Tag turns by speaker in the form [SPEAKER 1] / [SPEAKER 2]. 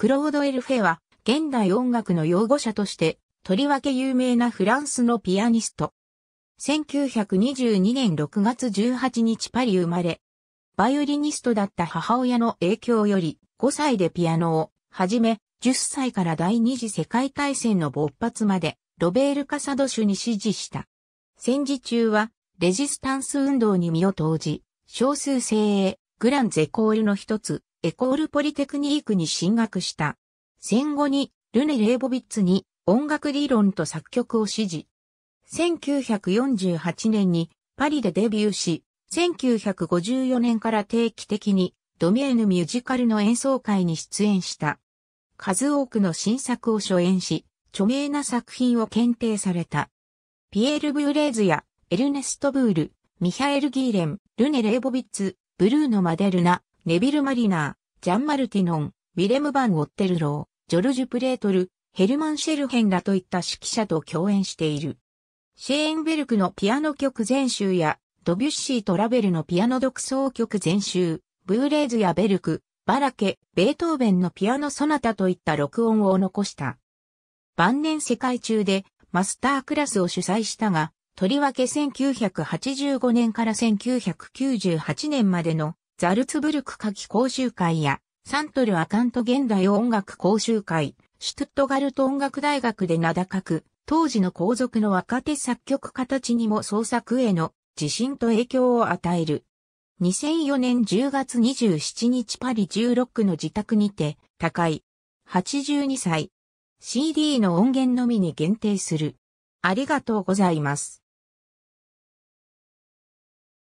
[SPEAKER 1] クロード・エルフェは、現代音楽の擁護者として、とりわけ有名なフランスのピアニスト。1922年6月18日パリ生まれ、バイオリニストだった母親の影響より、5歳でピアノを、はじめ、10歳から第二次世界大戦の勃発まで、ロベール・カサドシュに支持した。戦時中は、レジスタンス運動に身を投じ、少数精鋭、グランゼコールの一つ、エコールポリテクニークに進学した。戦後にルネ・レーボビッツに音楽理論と作曲を指示。1948年にパリでデビューし、1954年から定期的にドミエヌミュージカルの演奏会に出演した。数多くの新作を初演し、著名な作品を検定された。ピエール・ブーレーズやエルネスト・ブール、ミハエル・ギーレン、ルネ・レーボビッツ、ブルーノ・マデルナ、ネビル・マリナー、ジャン・マルティノン、ウィレム・バン・オッテルロー、ジョルジュ・プレートル、ヘルマン・シェルヘンらといった指揮者と共演している。シェーンベルクのピアノ曲全集や、ドビュッシー・トラベルのピアノ独奏曲全集、ブーレーズやベルク、バラケ、ベートーベンのピアノソナタといった録音を残した。晩年世界中でマスタークラスを主催したが、とりわけ1985年から1998年までのザルツブルク夏季講習会や、サントルアカント現代音楽講習会、シュトゥットガルト音楽大学で名高く、当時の皇族の若手作曲家たちにも創作への自信と影響を与える。2004年10月27日パリ16の自宅にて、高い。82歳。CD の音源のみに限定する。
[SPEAKER 2] ありがとうございます。